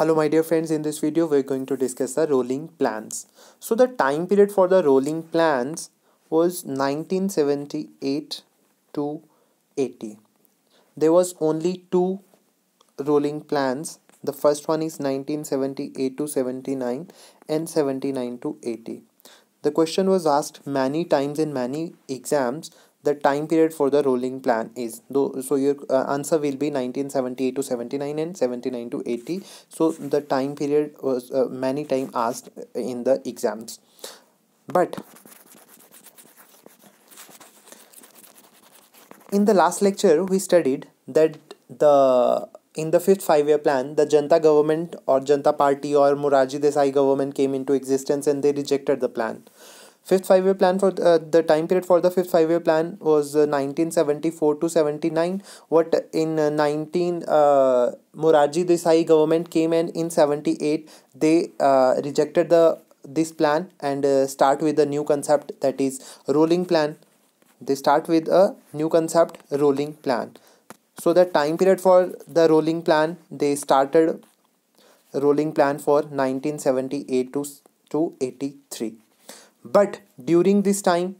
Hello my dear friends, in this video we're going to discuss the rolling plans. So the time period for the rolling plans was 1978 to 80. There was only two rolling plans. The first one is 1978 to 79 and 79 to 80. The question was asked many times in many exams the time period for the rolling plan is though so your uh, answer will be 1978 to 79 and 79 to 80 so the time period was uh, many time asked in the exams but in the last lecture we studied that the in the fifth five year plan the janta government or janta party or morarji desai government came into existence and they rejected the plan Fifth five-year plan for uh, the time period for the fifth five-year plan was uh, 1974 to 79. What in uh, 19 uh, Morarji Desai government came and in 78 they uh, rejected the this plan and uh, start with a new concept that is rolling plan. They start with a new concept rolling plan. So the time period for the rolling plan they started rolling plan for 1978 to, to 83 but during this time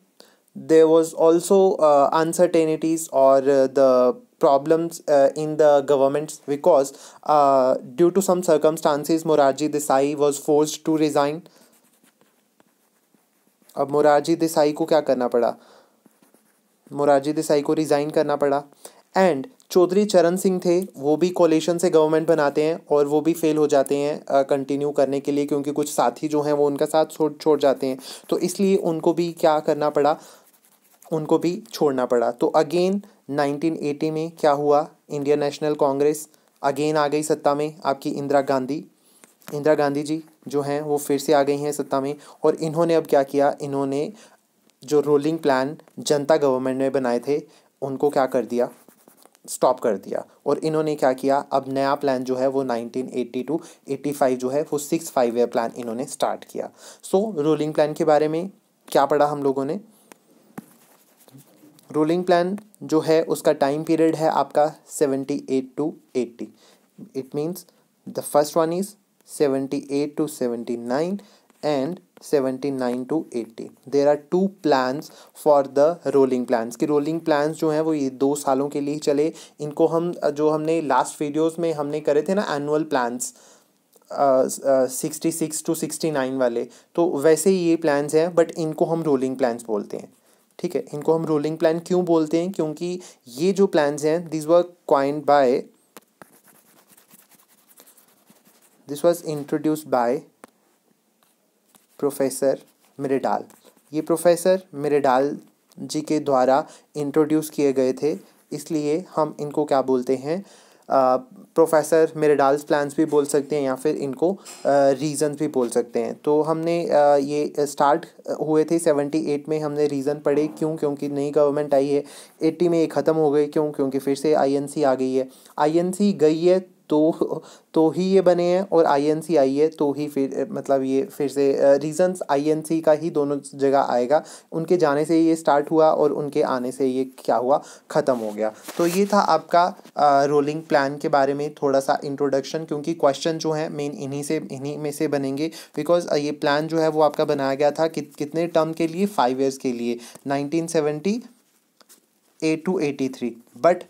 there was also uh, uncertainties or uh, the problems uh, in the governments because uh, due to some circumstances Morarji Desai was forced to resign अब मोरारजी देसाई को क्या करना पड़ा मोरारजी देसाई को resign करना पड़ा and Chaudhary चरण सिंह थे वो भी कोलेशन से गवर्नमेंट बनाते हैं और वो भी फेल हो जाते हैं कंटिन्यू करने के लिए क्योंकि कुछ साथी जो हैं वो उनका साथ छोड़ छोड़ जाते हैं तो इसलिए उनको भी क्या करना पड़ा उनको भी छोड़ना पड़ा तो अगेन 1980 में क्या हुआ इंडियन नेशनल कांग्रेस अगेन आ गई सत्ता में आपकी इंदिरा गांधी इंदिरा गांधी जी जो हैं वो फिर से आ गई हैं सत्ता में और इन्होंने अब क्या किया इन्होंने जो रोलिंग प्लान जनता गवर्नमेंट ने बनाए थे उनको क्या कर दिया स्टॉप कर दिया और इन्होंने क्या किया अब नया प्लान जो है वो 1982 टू 85 जो है वो सिक्स फाइव ईयर प्लान इन्होंने स्टार्ट किया सो रूलिंग प्लान के बारे में क्या पढ़ा हम लोगों ने रूलिंग प्लान जो है उसका टाइम पीरियड है आपका seventy eight to eighty it means the first one is seventy eight to seventy nine seventy 79 to 80 there are two plans for the rolling plans कि रोलिंग प्लान्स जो हैं वो ये दो सालों के लिए ही चले इनको हम जो हमने लास्ट वीडियोस में हमने करे थे ना annual plans sixty six to sixty nine वाले तो वैसे ही ये प्लान्स हैं बट इनको हम रोलिंग प्लान्स बोलते हैं ठीक है इनको हम रोलिंग प्लान क्यों बोलते हैं क्योंकि ये जो प्लान्स हैं this were coined by this was introduced by professor Myrdal ये प्रोफेसर मिरेडाल जी के द्वारा इंट्रोड्यूस किए गए थे इसलिए हम इनको क्या बोलते हैं प्रोफेसर मिरेडाल्स प्लान्स भी बोल सकते हैं या फिर इनको रीज़न भी बोल सकते हैं तो हमने आ, ये स्टार्ट हुए थे सेवेंटी एट में हमने रीज़न पढ़े क्यों क्योंकि नई गवर्नमेंट आई है एट्टी में ये ख़त्म हो गई क्यों क्योंकि फिर से आईएनसी आ गई है आईएनसी गई है तो तो ही ये बने हैं और आईएनसी आई है तो ही फिर मतलब ये फिर से रीजंस आईएनसी का ही दोनों जगह आएगा उनके जाने से ये स्टार्ट हुआ और उनके आने से ये क्या हुआ ख़त्म हो गया तो ये था आपका आ, रोलिंग प्लान के बारे में थोड़ा सा इंट्रोडक्शन क्योंकि क्वेश्चन जो है मेन इन्हीं से इन्हीं में से बनेंगे बिकॉज ये प्लान जो है वो आपका बनाया गया था कि, कितने टर्म के लिए फाइव ईयर्स के लिए nineteen seventy eight to eighty three but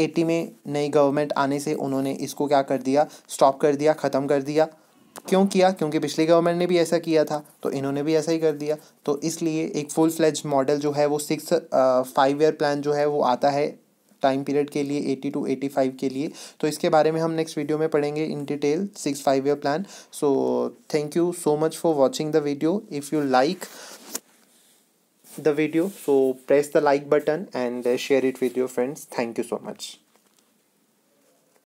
eighty में नई गवर्नमेंट आने से उन्होंने इसको क्या कर दिया स्टॉप कर दिया ख़त्म कर दिया क्यों किया क्योंकि पिछली गवर्नमेंट ने भी ऐसा किया था तो इन्होंने भी ऐसा ही कर दिया तो इसलिए एक फुल फ्लेज मॉडल जो है वो सिक्स फाइव ईयर प्लान जो है वो आता है टाइम पीरियड के लिए एटी टू एटी फाइव के लिए तो इसके बारे में हम नेक्स्ट वीडियो में पढ़ेंगे in detail six five year plan so thank you so much for watching the video if you like the video so press the like button and uh, share it with your friends thank you so much